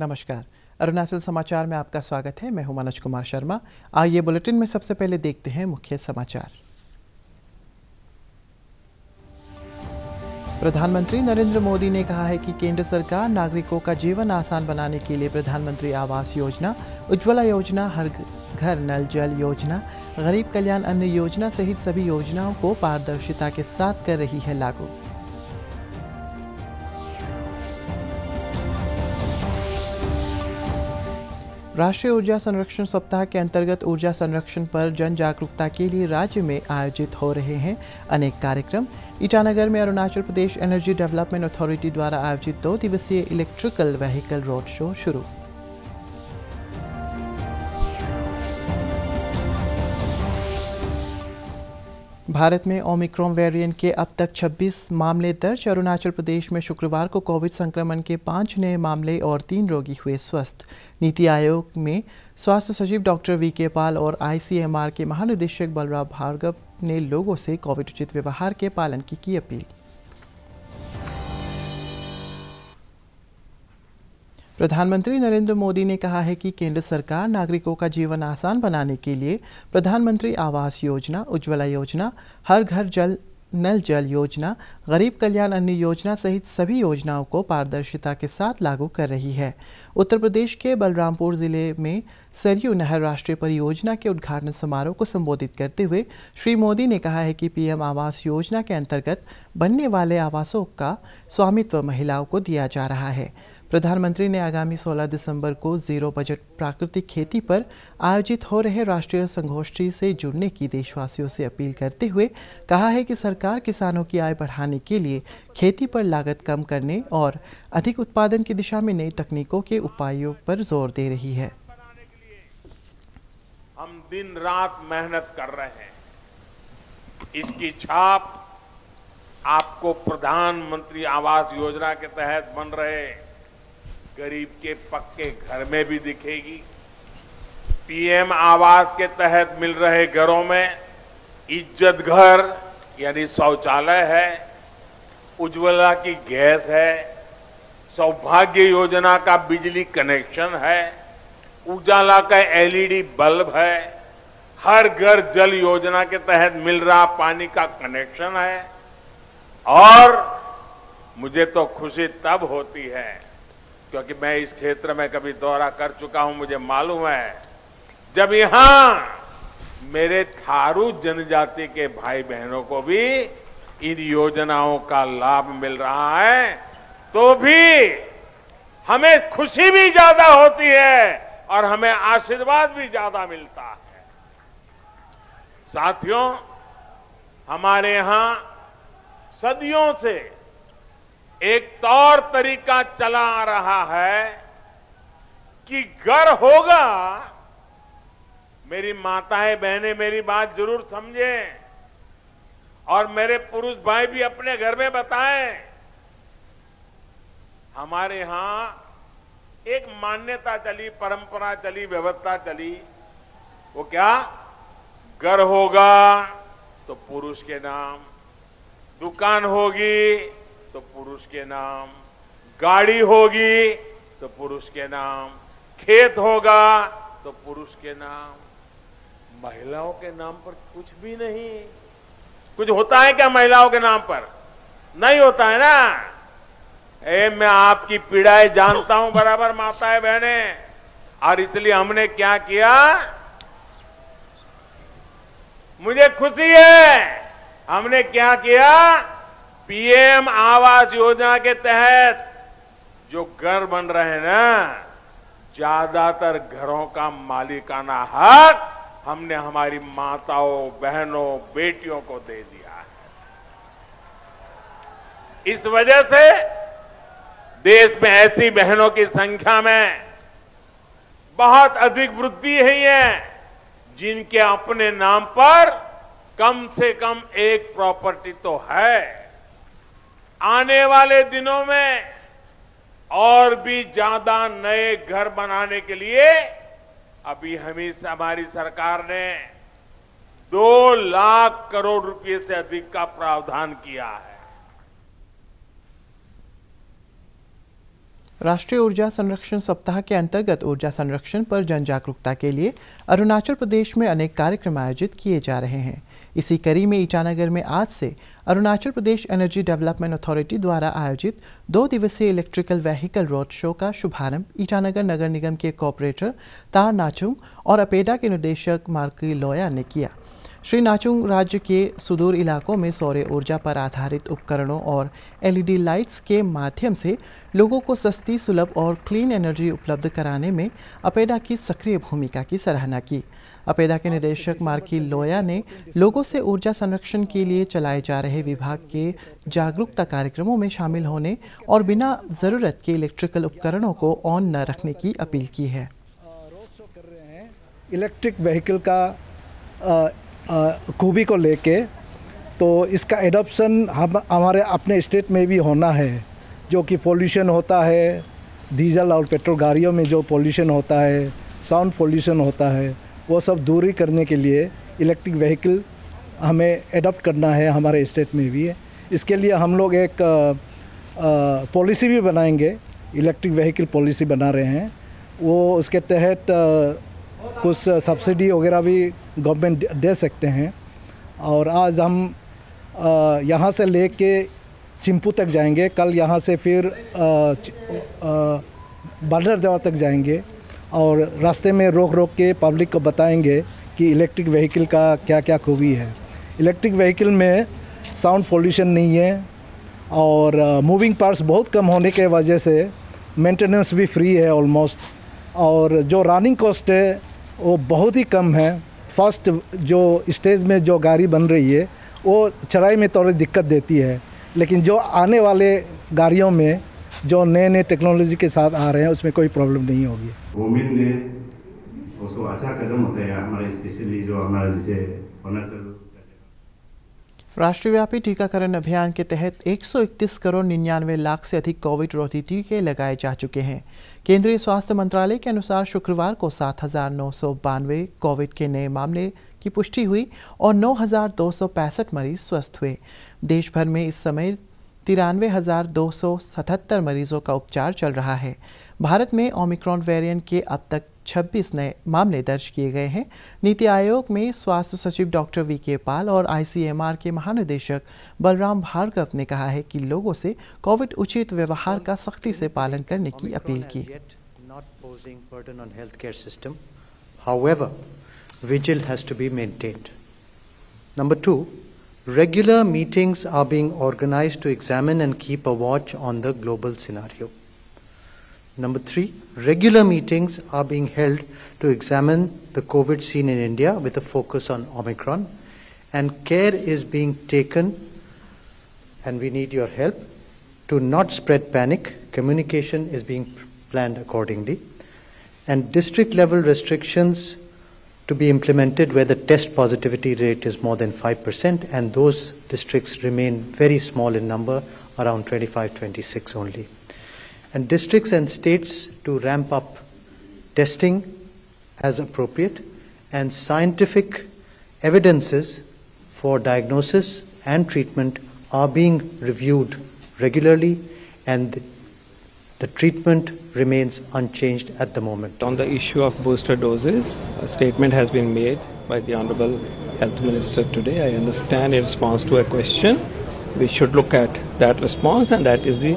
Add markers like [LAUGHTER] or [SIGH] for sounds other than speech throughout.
नमस्कार अरुणाचल समाचार में आपका स्वागत है मैं हूं मनोज कुमार शर्मा आइए बुलेटिन में सबसे पहले देखते हैं मुख्य समाचार प्रधानमंत्री नरेंद्र मोदी ने कहा है कि केंद्र सरकार नागरिकों का जीवन आसान बनाने के लिए प्रधानमंत्री आवास योजना उज्ज्वला योजना हर घर नल जल योजना गरीब कल्याण अन्न योजना सहित सभी योजनाओं को पारदर्शिता के साथ कर रही है लागू राष्ट्रीय ऊर्जा संरक्षण सप्ताह के अंतर्गत ऊर्जा संरक्षण पर जन जागरूकता के लिए राज्य में आयोजित हो रहे हैं अनेक कार्यक्रम ईटानगर में Arunachal Pradesh energy development authority द्वारा आयोजित दो दिवसीय इलेक्ट्रिकल व्हीकल रोड शो शुरू भारत में ओमिक्रॉन वेरिएंट के अब तक 26 मामले दर्ज अरुणाचल प्रदेश में शुक्रवार को कोविड संक्रमण के पाँच नए मामले और तीन रोगी हुए स्वस्थ नीति आयोग में स्वास्थ्य सचिव डॉक्टर वी के पाल और आईसीएमआर के महानिदेशक बलराम भार्गव ने लोगों से कोविड उचित व्यवहार के पालन की की अपील प्रधानमंत्री नरेंद्र मोदी ने कहा है कि केंद्र सरकार नागरिकों का जीवन आसान बनाने के लिए प्रधानमंत्री आवास योजना उज्ज्वला योजना हर घर जल नल जल योजना गरीब कल्याण अन्य योजना सहित सभी योजनाओं को पारदर्शिता के साथ लागू कर रही है उत्तर प्रदेश के बलरामपुर जिले में सरयू नहर राष्ट्रीय परियोजना के उद्घाटन समारोह को संबोधित करते हुए श्री मोदी ने कहा है कि पीएम आवास योजना के अंतर्गत बनने वाले आवासों का स्वामित्व महिलाओं को दिया जा रहा है प्रधानमंत्री ने आगामी 16 दिसंबर को जीरो बजट प्राकृतिक खेती पर आयोजित हो रहे राष्ट्रीय संगोष्ठी से जुड़ने की देशवासियों से अपील करते हुए कहा है कि सरकार किसानों की आय बढ़ाने के लिए खेती पर लागत कम करने और अधिक उत्पादन की दिशा में नई तकनीकों के उपायों पर जोर दे रही है हम दिन रात मेहनत कर रहे हैं इसकी छाप आपको प्रधानमंत्री आवास योजना के तहत बन रहे गरीब के पक्के घर में भी दिखेगी पीएम आवास के तहत मिल रहे घरों में इज्जत घर यानी शौचालय है उज्ज्वला की गैस है सौभाग्य योजना का बिजली कनेक्शन है उजाला का एलईडी बल्ब है हर घर जल योजना के तहत मिल रहा पानी का कनेक्शन है और मुझे तो खुशी तब होती है क्योंकि मैं इस क्षेत्र में कभी दौरा कर चुका हूं मुझे मालूम है जब यहां मेरे थारू जनजाति के भाई बहनों को भी इन योजनाओं का लाभ मिल रहा है तो भी हमें खुशी भी ज्यादा होती है और हमें आशीर्वाद भी ज्यादा मिलता है साथियों हमारे यहां सदियों से एक तौर तो तरीका चला आ रहा है कि घर होगा मेरी माताएं बहनें मेरी बात जरूर समझें और मेरे पुरुष भाई भी अपने घर में बताएं हमारे यहां एक मान्यता चली परंपरा चली व्यवस्था चली वो क्या घर होगा तो पुरुष के नाम दुकान होगी तो पुरुष के नाम गाड़ी होगी तो पुरुष के नाम खेत होगा तो पुरुष के नाम महिलाओं के नाम पर कुछ भी नहीं कुछ होता है क्या महिलाओं के नाम पर नहीं होता है ना ए मैं आपकी पीड़ाएं जानता हूं बराबर माता है बहने और इसलिए हमने क्या किया मुझे खुशी है हमने क्या किया पीएम आवास योजना के तहत जो घर बन रहे हैं ना ज्यादातर घरों का मालिकाना हक हमने हमारी माताओं बहनों बेटियों को दे दिया है इस वजह से देश में ऐसी बहनों की संख्या में बहुत अधिक वृद्धि हुई है जिनके अपने नाम पर कम से कम एक प्रॉपर्टी तो है आने वाले दिनों में और भी ज्यादा नए घर बनाने के लिए अभी हमें हमारी सरकार ने दो लाख करोड़ रुपए से अधिक का प्रावधान किया है राष्ट्रीय ऊर्जा संरक्षण सप्ताह के अंतर्गत ऊर्जा संरक्षण पर जन जागरूकता के लिए अरुणाचल प्रदेश में अनेक कार्यक्रम आयोजित किए जा रहे हैं इसी कड़ी में ईटानगर में आज से Arunachal Pradesh energy development authority द्वारा आयोजित दो दिवसीय इलेक्ट्रिकल व्हीकल रोड शो का शुभारंभ ईटानगर नगर निगम के कॉपरेटर तार नाचुंग और अपेडा के निदेशक मार्की लोया ने किया श्री नाचुंग राज्य के सुदूर इलाकों में सौर ऊर्जा पर आधारित उपकरणों और एलईडी लाइट्स के माध्यम से लोगों को सस्ती सुलभ और क्लीन एनर्जी उपलब्ध कराने में अपेडा की सक्रिय भूमिका की सराहना की अपेडा के निदेशक मार्की लोया ने लोगों से ऊर्जा संरक्षण के लिए चलाए जा रहे विभाग के जागरूकता कार्यक्रमों में शामिल होने और बिना ज़रूरत के इलेक्ट्रिकल उपकरणों को ऑन न रखने की अपील की है इलेक्ट्रिक व्हीकल का खूबी को लेके तो इसका एडोपसन हम हमारे अपने स्टेट में भी होना है जो कि पोल्यूशन होता है डीजल और पेट्रोल गाड़ियों में जो पोल्यूशन होता है साउंड पोल्यूशन होता है वो सब दूरी करने के लिए इलेक्ट्रिक व्हीकल हमें एडोप्ट करना है हमारे स्टेट में भी इसके लिए हम लोग एक पॉलिसी भी बनाएंगे इलेक्ट्रिक व्हीकल पॉलिसी बना रहे हैं वो उसके तहत कुछ सब्सिडी वगैरह भी गवर्नमेंट दे सकते हैं और आज हम यहाँ से ले कर चिंपू तक जाएंगे कल यहाँ से फिर बर्डर देवा तक जाएंगे और रास्ते में रोक रोक के पब्लिक को बताएंगे कि इलेक्ट्रिक व्हीकल का क्या क्या खूबी है इलेक्ट्रिक व्हीकल में साउंड पोल्यूशन नहीं है और मूविंग पार्ट्स बहुत कम होने के वजह से मेंटेनेंस भी फ्री है ऑलमोस्ट और जो रनिंग कॉस्ट है वो बहुत ही कम है फर्स्ट जो स्टेज में जो गाड़ी बन रही है वो चढ़ाई में थोड़ी दिक्कत देती है लेकिन जो आने वाले गाड़ियों में जो नए नए टेक्नोलॉजी के साथ आ रहे हैं उसमें कोई प्रॉब्लम नहीं होगी ने उसको अच्छा कदम है हमारे स्पेशली जो हमारा जैसे होना चाहिए राष्ट्रव्यापी टीकाकरण अभियान के तहत 131 करोड़ निन्यानवे लाख से अधिक कोविड रोधी टीके लगाए जा चुके हैं केंद्रीय स्वास्थ्य मंत्रालय के अनुसार शुक्रवार को सात कोविड के नए मामले की पुष्टि हुई और नौ मरीज स्वस्थ हुए देश भर में इस समय तिरानवे मरीजों का उपचार चल रहा है भारत में ओमिक्रॉन वेरिएंट के अब तक छब्बीस नए मामले दर्ज किए गए हैं नीति आयोग में स्वास्थ्य सचिव डॉक्टर वी के पाल और आईसीएमआर के महानिदेशक बलराम भार्गव ने कहा है कि लोगों से कोविड उचित व्यवहार का सख्ती से पालन करने की अपील की However, vigil has to be maintained. Number two, regular meetings are being organized to examine and keep a watch on the global scenario. Number three, regular meetings are being held to examine the COVID scene in India with a focus on Omicron, and care is being taken, and we need your help to not spread panic. Communication is being planned accordingly, and district level restrictions to be implemented where the test positivity rate is more than 5%, and those districts remain very small in number, around 25, 26 only and districts and states to ramp up testing as appropriate and scientific evidences for diagnosis and treatment are being reviewed regularly and the treatment remains unchanged at the moment. On the issue of booster doses, a statement has been made by the Honorable Health Minister today. I understand in response to a question, we should look at that response and that is the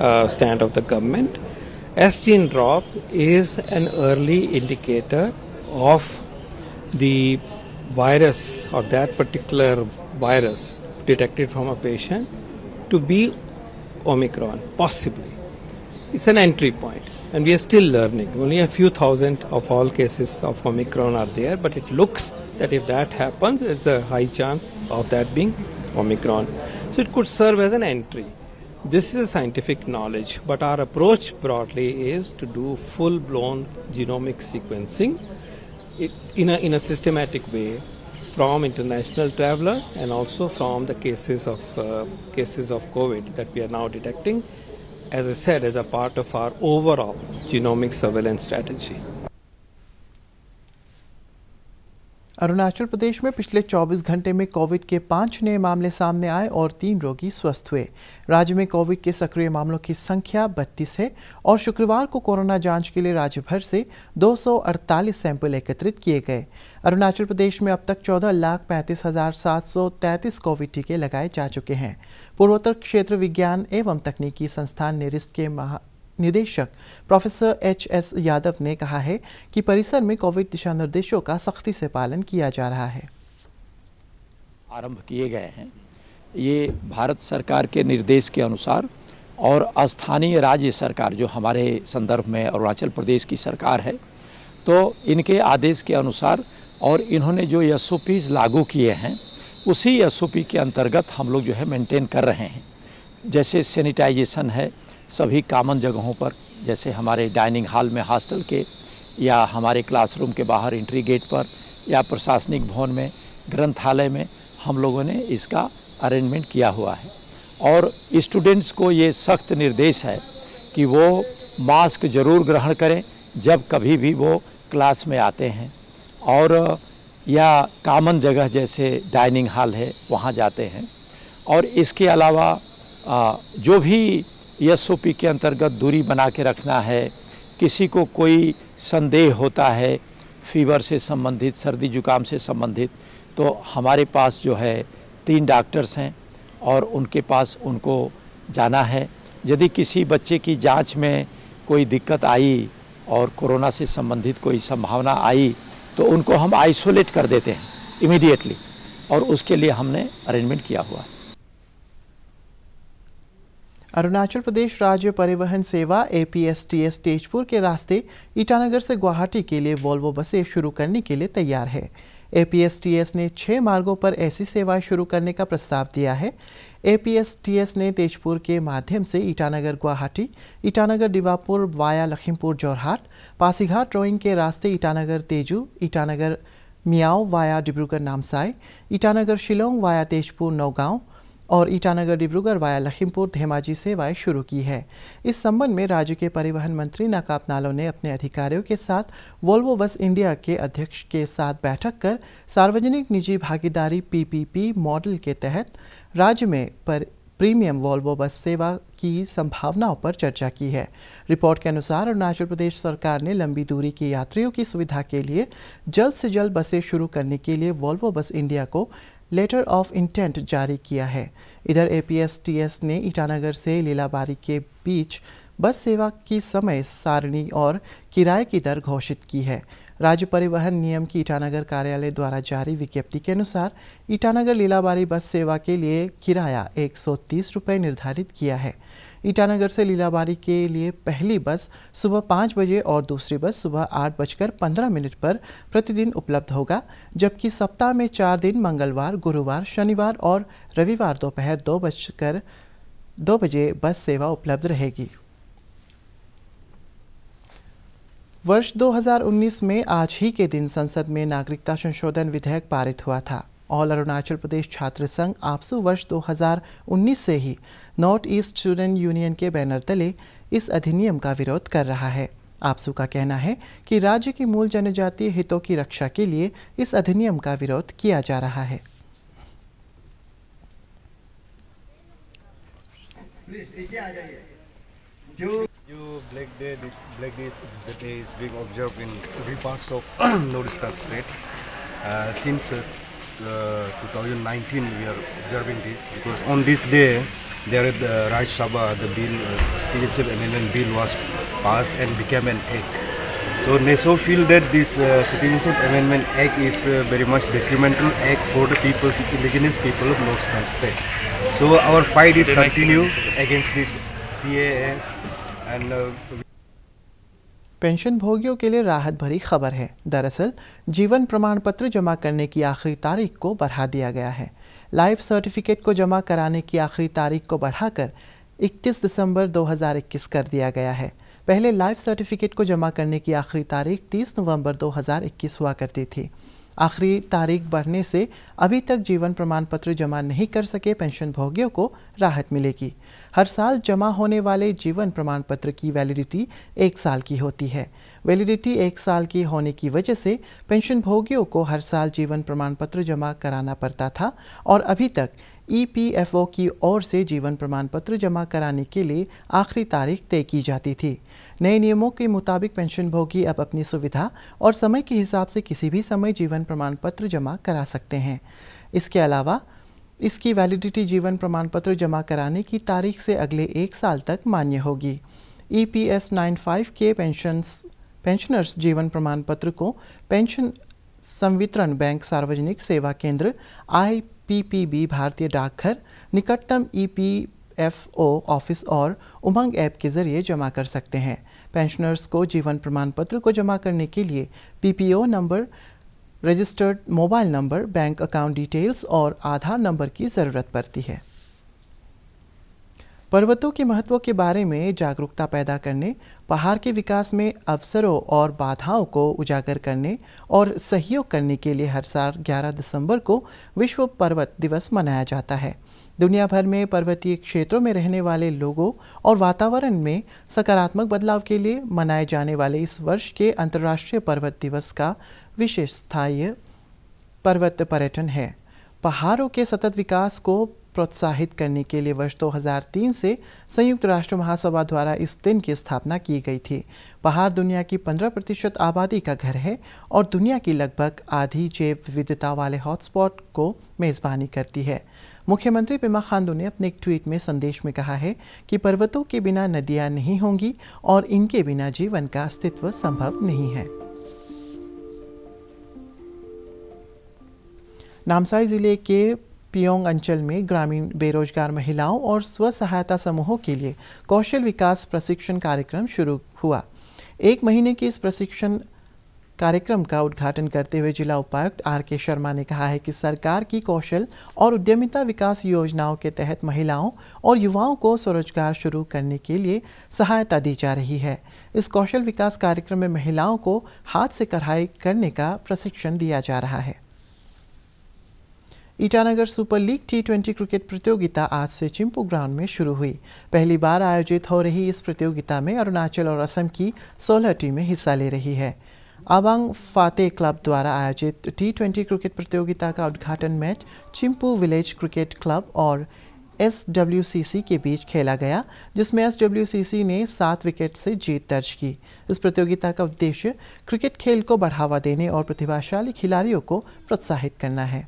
uh, stand of the government. SGN drop is an early indicator of the virus or that particular virus detected from a patient to be Omicron, possibly. It's an entry point and we are still learning. Only a few thousand of all cases of Omicron are there, but it looks that if that happens, there's a high chance of that being Omicron. So it could serve as an entry. This is a scientific knowledge, but our approach broadly is to do full blown genomic sequencing in a, in a systematic way from international travelers and also from the cases of uh, cases of COVID that we are now detecting, as I said, as a part of our overall genomic surveillance strategy. Arunachal प्रदेश में पिछले 24 घंटे में Covid के पाँच नए मामले सामने आए और तीन रोगी स्वस्थ हुए राज्य में कोविड के सक्रिय मामलों की संख्या बत्तीस है और शुक्रवार को कोरोना जांच के लिए राज्य भर से 248 सैंपल एकत्रित किए गए अरुणाचल प्रदेश में अब तक चौदह लाख पैंतीस हजार सात सौ तैंतीस कोविड टीके लगाए जा चुके हैं पूर्वोत्तर क्षेत्र विज्ञान एवं तकनीकी संस्थान ने रिस्ट के महा निदेशक प्रोफेसर एच एस यादव ने कहा है कि परिसर में कोविड दिशा निर्देशों का सख्ती से पालन किया जा रहा है आरंभ किए गए हैं ये भारत सरकार के निर्देश के अनुसार और स्थानीय राज्य सरकार जो हमारे संदर्भ में अरुणाचल प्रदेश की सरकार है तो इनके आदेश के अनुसार और इन्होंने जो एस लागू किए हैं उसी एस के अंतर्गत हम लोग जो है मेंटेन कर रहे हैं जैसे सैनिटाइजेशन है सभी कामन जगहों पर जैसे हमारे डाइनिंग हॉल में हॉस्टल के या हमारे क्लासरूम के बाहर इंट्री गेट पर या प्रशासनिक भवन में ग्रंथालय में हम लोगों ने इसका अरेंजमेंट किया हुआ है और स्टूडेंट्स को ये सख्त निर्देश है कि वो मास्क जरूर ग्रहण करें जब कभी भी वो क्लास में आते हैं और या कामन जगह जैसे डाइनिंग हॉल है वहाँ जाते हैं और इसके अलावा जो भी एसओपी के अंतर्गत दूरी बना के रखना है किसी को कोई संदेह होता है फीवर से संबंधित सर्दी जुकाम से संबंधित तो हमारे पास जो है तीन डॉक्टर्स हैं और उनके पास उनको जाना है यदि किसी बच्चे की जांच में कोई दिक्कत आई और कोरोना से संबंधित कोई संभावना आई तो उनको हम आइसोलेट कर देते हैं इमीडिएटली और उसके लिए हमने अरेंजमेंट किया हुआ है अरुणाचल प्रदेश राज्य परिवहन सेवा A P S T S Tezpur के रास्ते ईटानगर से गुवाहाटी के लिए वॉल्वो बसें शुरू करने के लिए तैयार है A P S T S ने छः मार्गों पर ऐसी सेवाएं शुरू करने का प्रस्ताव दिया है A P S T S ने तेजपुर के माध्यम से ईटानगर गुवाहाटी ईटानगर डिबापुर वाया लखीमपुर जोरहाट पासीघाट रोइंग के रास्ते ईटानगर तेजू ईटानगर मियाओ वाया डिब्रूगढ़ नामसाई ईटानगर शिलोंग वाया तेजपुर नौगांव और ईटानगर डिब्रूगढ़ वाया लखीमपुर धेमाजी सेवाएं शुरू की है इस संबंध में राज्य के परिवहन मंत्री नाकाब नालो ने अपने अधिकारियों के साथ वोल्वो बस इंडिया के अध्यक्ष के साथ बैठक कर सार्वजनिक निजी भागीदारी पीपीपी मॉडल के तहत राज्य में पर प्रीमियम वॉल्वो बस सेवा की संभावनाओं पर चर्चा की है रिपोर्ट के अनुसार अरुणाचल प्रदेश सरकार ने लंबी दूरी के यात्रियों की सुविधा के लिए जल्द से जल्द बसें शुरू करने के लिए वॉल्वो बस इंडिया को लेटर ऑफ इंटेंट जारी किया है इधर एपीएसटीएस ने ईटानगर से लीलाबारी के बीच बस सेवा की समय सारणी और किराए की दर घोषित की है राज्य परिवहन नियम की ईटानगर कार्यालय द्वारा जारी विज्ञप्ति के अनुसार ईटानगर लीलाबारी बस सेवा के लिए किराया एक सौ निर्धारित किया है ईटानगर से लीलाबारी के लिए पहली बस सुबह पाँच बजे और दूसरी बस सुबह आठ बजकर पंद्रह मिनट पर प्रतिदिन उपलब्ध होगा जबकि सप्ताह में चार दिन मंगलवार गुरुवार शनिवार और रविवार दोपहर दो बजकर दो बजे बस सेवा उपलब्ध रहेगी वर्ष 2019 में आज ही के दिन संसद में नागरिकता संशोधन विधेयक पारित हुआ था ऑल अरुणाचल प्रदेश छात्र संघ आपसू वर्ष 2019 से ही नॉर्थ ईस्ट स्टूडेंट यूनियन के बैनर तले इस अधिनियम का विरोध कर रहा है आपसू का कहना है कि राज्य की मूल जनजातीय हितों की रक्षा के लिए इस अधिनियम का विरोध किया जा रहा है जो जो black day black day day is being observe in every parts of [CLEARS THROAT] Northeastern state uh, since uh, Uh, 2019 we are observing this because on this day there at the uh, Raj Sabha the bill, uh, citizenship amendment bill was passed and became an act. So NESO feel that this uh, citizenship amendment act is uh, very much detrimental act for the people, the indigenous people of North Northern State. So our fight is continue against this CAA and. Uh, pension भोगियों के लिए राहत भरी खबर है दरअसल जीवन प्रमाण पत्र जमा करने की आखिरी तारीख को बढ़ा दिया गया है लाइफ सर्टिफिकेट को जमा कराने की आखिरी तारीख को बढ़ाकर 31 दिसंबर 2021 कर दिया गया है पहले लाइफ सर्टिफिकेट को जमा करने की आखिरी तारीख 30 नवंबर 2021 हुआ करती थी आखिरी तारीख बढ़ने से अभी तक जीवन प्रमाण पत्र जमा नहीं कर सके पेंशन भोगियों को राहत मिलेगी हर साल जमा होने वाले जीवन प्रमाण पत्र की वैलिडिटी एक साल की होती है वैलिडिटी एक साल की होने की वजह से पेंशन भोगियों को हर साल जीवन प्रमाण पत्र जमा कराना पड़ता था और अभी तक ईपीएफओ e की ओर से जीवन प्रमाण पत्र जमा कराने के लिए आखिरी तारीख तय की जाती थी नए नियमों के मुताबिक पेंशन भोगी अब अपनी सुविधा और समय के हिसाब से किसी भी समय जीवन प्रमाण पत्र जमा करा सकते हैं इसके अलावा इसकी वैलिडिटी जीवन प्रमाण पत्र जमा कराने की तारीख से अगले एक साल तक मान्य होगी E P S nine five के पेंशन पेंशनर्स जीवन प्रमाण पत्र को पेंशन संवितरण बैंक सार्वजनिक सेवा केंद्र आई पी पी बी भारतीय डाकघर निकटतम E e P F O office और उमंग ऐप के जरिए जमा कर सकते हैं पेंशनर्स को जीवन प्रमाण पत्र को जमा करने के लिए PPO number registered mobile number bank account details और आधार नंबर की ज़रूरत पड़ती है पर्वतों के महत्व के बारे में जागरूकता पैदा करने पहाड़ के विकास में अवसरों और बाधाओं को उजागर करने और सहयोग करने के लिए हर साल 11 दिसंबर को विश्व पर्वत दिवस मनाया जाता है दुनिया भर में पर्वतीय क्षेत्रों में रहने वाले लोगों और वातावरण में सकारात्मक बदलाव के लिए मनाए जाने वाले इस वर्ष के अंतर्राष्ट्रीय पर्वत दिवस का विशेष स्थायी पर्वत पर्यटन है पहाड़ों के सतत विकास को प्रोत्साहित करने के लिए वर्ष 2003 से संयुक्त राष्ट्र महासभा द्वारा इस दिन की स्थापना की गई थी पहाड़ दुनिया की 15 प्रतिशत आबादी का घर है और दुनिया की लगभग आधी जैव विविधता वाले हॉटस्पॉट को मेज़बानी करती है मुख्यमंत्री पेमा खांडू ने अपने एक ट्वीट में संदेश में कहा है कि पर्वतों के बिना नदियां नहीं होंगी और इनके बिना जीवन का अस्तित्व संभव नहीं है नामसाई जिले के पियोंग अंचल में ग्रामीण बेरोजगार महिलाओं और स्व सहायता समूहों के लिए कौशल विकास प्रशिक्षण कार्यक्रम शुरू हुआ एक महीने के इस प्रशिक्षण कार्यक्रम का उद्घाटन करते हुए जिला उपायुक्त आर के शर्मा ने कहा है कि सरकार की कौशल और उद्यमिता विकास योजनाओं के तहत महिलाओं और युवाओं को स्वरोजगार शुरू करने के लिए सहायता दी जा रही है इस कौशल विकास कार्यक्रम में महिलाओं को हाथ से कढ़ाई करने का प्रशिक्षण दिया जा रहा है Itanagar super league T twenty cricket प्रतियोगिता आज से चिंपू ग्राउंड में शुरू हुई पहली बार आयोजित हो रही इस प्रतियोगिता में अरुणाचल और असम की 16 टीमें हिस्सा ले रही है अबांग फाते क्लब द्वारा आयोजित टी ट्वेंटी क्रिकेट प्रतियोगिता का उद्घाटन match Chimpu village cricket club और एस के बीच खेला गया जिसमें एस ने सात विकेट से जीत दर्ज की इस प्रतियोगिता का उद्देश्य क्रिकेट खेल को बढ़ावा देने और प्रतिभाशाली खिलाड़ियों को प्रोत्साहित करना है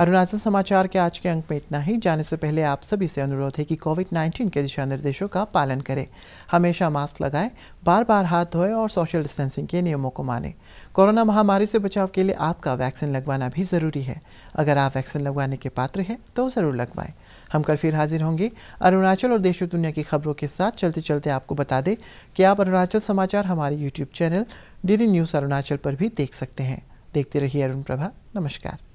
अरुणाचल समाचार के आज के अंक में इतना ही जाने से पहले आप सभी से अनुरोध है कि कोविड 19 के दिशा निर्देशों का पालन करें हमेशा मास्क लगाएं बार बार हाथ धोएं और सोशल डिस्टेंसिंग के नियमों को मानें कोरोना महामारी से बचाव के लिए आपका वैक्सीन लगवाना भी ज़रूरी है अगर आप वैक्सीन लगवाने के पात्र हैं तो ज़रूर लगवाएं हम कल फिर हाजिर होंगे अरुणाचल और देश दुनिया की खबरों के साथ चलते चलते आपको बता दें कि आप अरुणाचल समाचार हमारे YouTube channel D news Arunachal पर भी देख सकते हैं देखते रहिए अरुण प्रभा नमस्कार